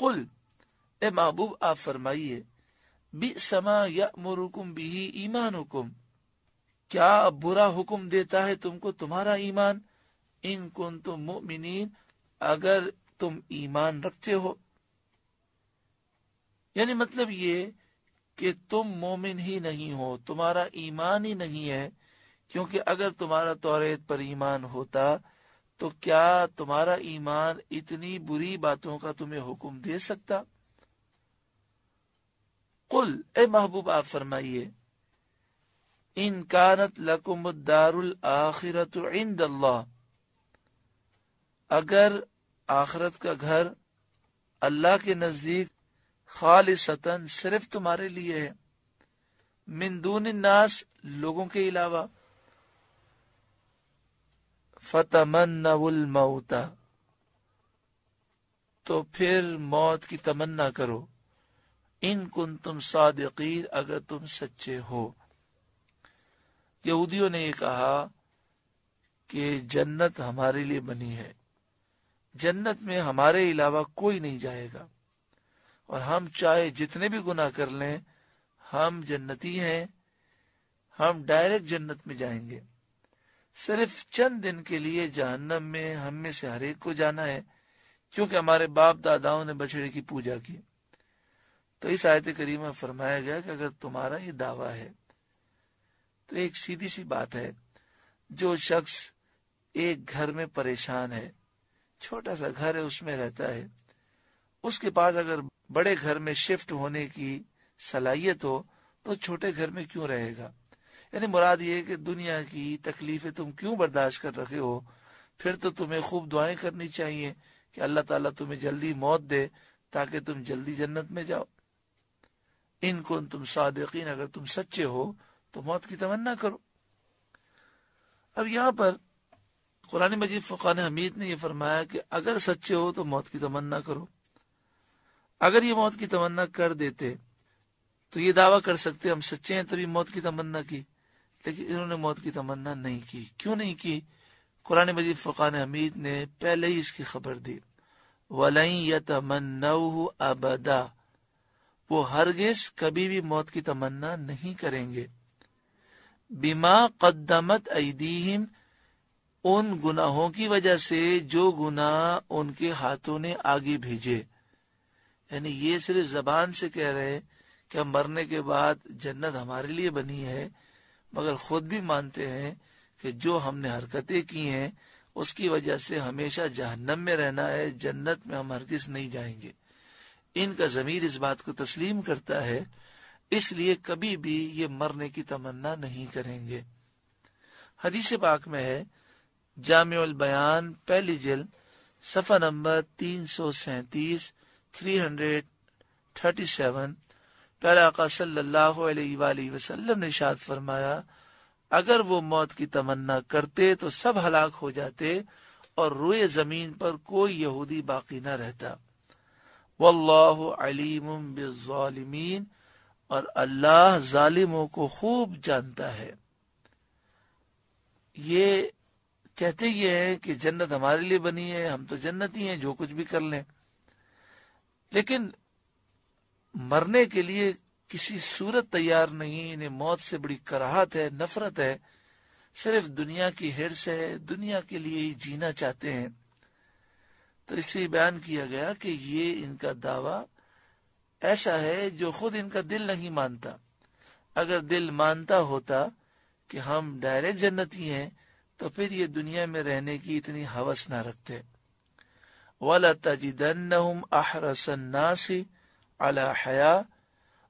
कुल ए महबूब आप फरमाइए बी समा या मुरुकुम बिही ईमान हुकुम क्या बुरा हुक्म देता है तुमको तुम्हारा ईमान इन कुन तुम मोमिन अगर तुम ईमान रखते हो यानी मतलब ये कि तुम मोमिन ही नहीं हो तुम्हारा ईमान ही नहीं है क्योंकि अगर तुम्हारा तौरेत पर ईमान होता तो क्या तुम्हारा ईमान इतनी बुरी बातों का तुम्हें हुक्म दे सकता कुल ए महबूब आप फरमाइए इनकानत लकुमदारुल आखिरत इंद अगर आखरत का घर अल्लाह के नजदीक सतन सिर्फ तुम्हारे लिए है मिंदून नास लोगों के अलावा फतमन्नाउल मऊता तो फिर मौत की तमन्ना करो इन कुन तुम सादीर अगर तुम सच्चे हो यहूदियों ने ये कहा कि जन्नत हमारे लिए बनी है जन्नत में हमारे अलावा कोई नहीं जाएगा और हम चाहे जितने भी गुनाह कर लें हम जन्नती हैं हम डायरेक्ट जन्नत में जाएंगे सिर्फ चंद दिन के लिए जहन्नम में हम में से हरेक को जाना है क्योंकि हमारे बाप दादाओं ने बछड़े की पूजा की तो इस आयत करीम में फरमाया गया कि अगर तुम्हारा ये दावा है तो एक सीधी सी बात है जो शख्स एक घर में परेशान है छोटा सा घर है उसमें रहता है उसके पास अगर बड़े घर में शिफ्ट होने की सलाहियत हो तो छोटे घर में क्यों रहेगा यानी मुराद ये कि दुनिया की तकलीफें तुम क्यों बर्दाश्त कर रखे हो फिर तो तुम्हें खूब दुआएं करनी चाहिए कि अल्लाह ताला तुम्हें जल्दी मौत दे ताकि तुम जल्दी जन्नत में जाओ इनको तुम सादिकीन अगर तुम सच्चे हो तो मौत की तमन्ना करो अब यहाँ पर कुरानी मजीद फुकान हमीद ने यह फरमाया कि अगर सच्चे हो तो मौत की तमन्ना करो अगर ये मौत की तमन्ना कर देते तो ये दावा कर सकते हम सच्चे हैं तभी मौत की तमन्ना की लेकिन इन्होंने मौत की तमन्ना नहीं की क्यों नहीं की कुरान मजीद फुकान हमीद ने पहले ही इसकी खबर दी वलई या तमन्ना अबदा वो हरगिज कभी भी मौत की तमन्ना नहीं करेंगे बीमा कदमत ऐदीम उन गुनाहों की वजह से जो गुनाह उनके हाथों ने आगे भेजे यानी ये सिर्फ जबान से कह रहे हैं कि मरने के बाद जन्नत हमारे लिए बनी है मगर खुद भी मानते हैं कि जो हमने हरकतें की हैं उसकी वजह से हमेशा जहन्नम में रहना है जन्नत में हम हरगिज नहीं जाएंगे इनका जमीर इस बात को तस्लीम करता है इसलिए कभी भी ये मरने की तमन्ना नहीं करेंगे हदीस पाक में है जाम बयान पहली जल सफा नंबर तीन सौ सैतीस थ्री हंड्रेड थर्टी सेवन प्यारा सल्लल्लाहु अलैहि वसल्लम ने शाद फरमाया अगर वो मौत की तमन्ना करते तो सब हलाक हो जाते और रोए जमीन पर कोई यहूदी बाकी न रहता वल्लाह अलीम और अल्लाह जालिमों को खूब जानता है ये कहते ये है कि जन्नत हमारे लिए बनी है हम तो जन्नत ही है जो कुछ भी कर लें लेकिन मरने के लिए किसी सूरत तैयार नहीं इन्हें मौत से बड़ी कराहत है नफरत है सिर्फ दुनिया की हिरस है दुनिया के लिए ही जीना चाहते हैं तो इससे बयान किया गया कि ये इनका दावा ऐसा है जो खुद इनका दिल नहीं मानता अगर दिल मानता होता कि हम डायरेक्ट जन्नती हैं तो फिर ये दुनिया में रहने की इतनी हवस ना रखते वाला तजिदन अहरसन्नासी अला हया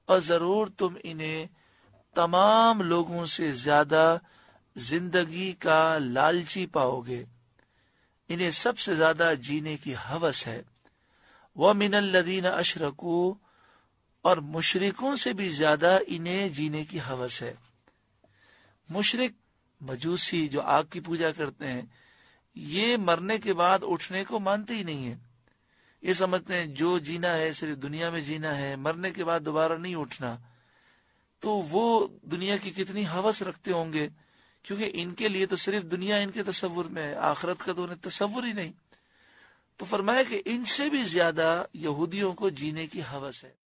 और ज़रूर तुम इन्हें तमाम लोगों से ज्यादा जिंदगी का लालची पाओगे इन्हें सबसे ज्यादा जीने की हवस है वह लदीन अशरकू और मुशरकों से भी ज्यादा इन्हें जीने की हवस है मुशरक मजूसी जो आग की पूजा करते हैं ये मरने के बाद उठने को मानते ही नहीं है ये समझते हैं जो जीना है सिर्फ दुनिया में जीना है मरने के बाद दोबारा नहीं उठना तो वो दुनिया की कितनी हवस रखते होंगे क्योंकि इनके लिए तो सिर्फ दुनिया इनके तस्वुर में है आखरत का तो उन्हें तस्वुर ही नहीं तो फरमाया कि इनसे भी ज्यादा यहूदियों को जीने की हवस है